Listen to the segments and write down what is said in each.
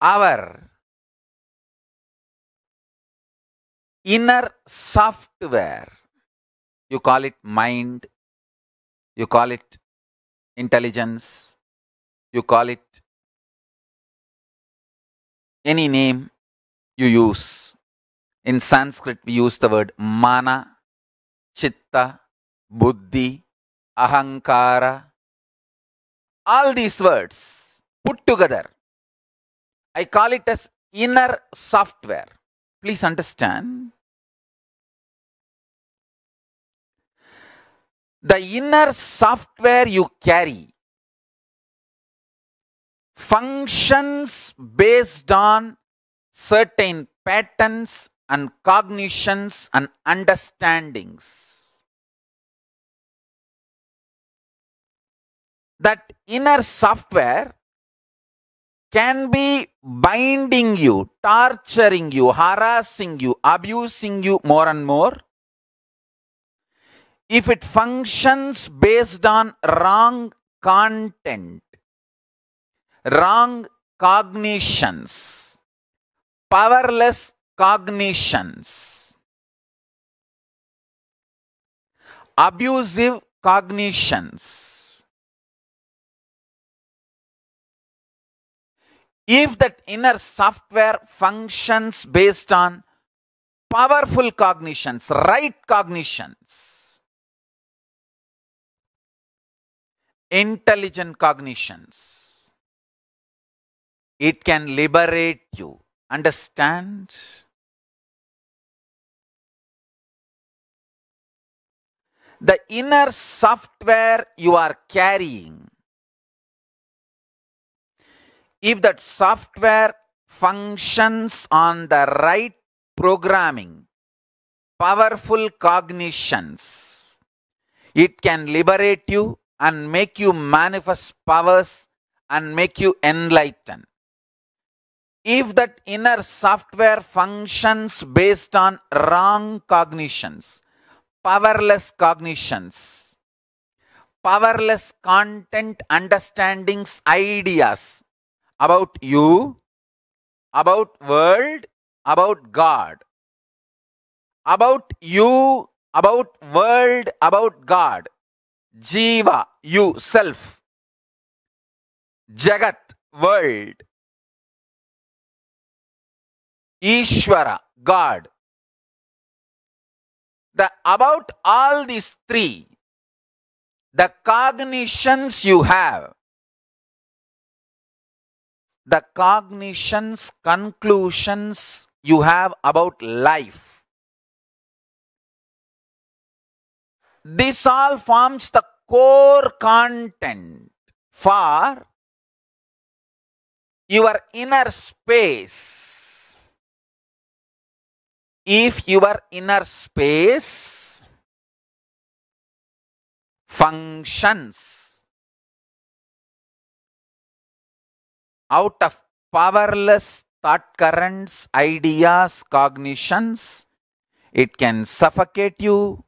our inner software, you call it mind, you call it intelligence, you call it any name you use. In Sanskrit, we use the word mana, chitta, buddhi, ahankara. All these words put together I call it as inner software. Please understand. The inner software you carry functions based on certain patterns and cognitions and understandings. That inner software can be binding you, torturing you, harassing you, abusing you more and more. If it functions based on wrong content, wrong cognitions, powerless cognitions, abusive cognitions, If that inner software functions based on powerful cognitions, right cognitions, intelligent cognitions, it can liberate you. Understand? The inner software you are carrying if that software functions on the right programming, powerful cognitions, it can liberate you and make you manifest powers and make you enlightened. If that inner software functions based on wrong cognitions, powerless cognitions, powerless content, understandings, ideas, about you, about world, about God. About you, about world, about God. Jiva, you, self. Jagat, world. Ishwara, God. The about all these three, the cognitions you have, the cognitions, conclusions you have about life. This all forms the core content for your inner space. If your inner space functions out of powerless thought currents, ideas, cognitions. It can suffocate you,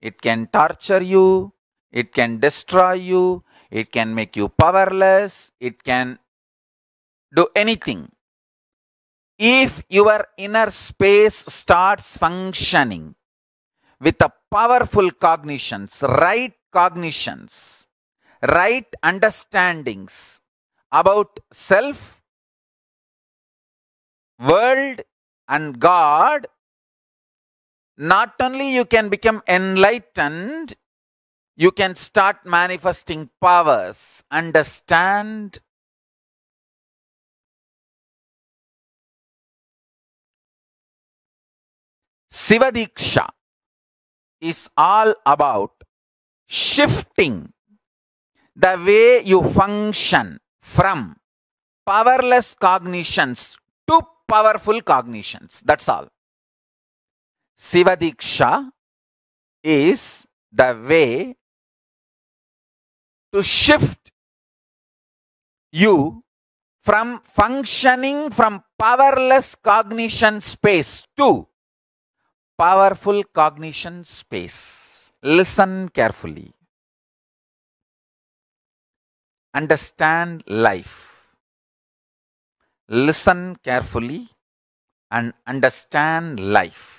it can torture you, it can destroy you, it can make you powerless, it can do anything. If your inner space starts functioning with a powerful cognitions, right cognitions, right understandings, about self, world, and God, not only you can become enlightened, you can start manifesting powers. Understand? Sivadiksha is all about shifting the way you function from powerless cognitions to powerful cognitions. That's all. Sivadiksha is the way to shift you from functioning from powerless cognition space to powerful cognition space. Listen carefully understand life. Listen carefully and understand life.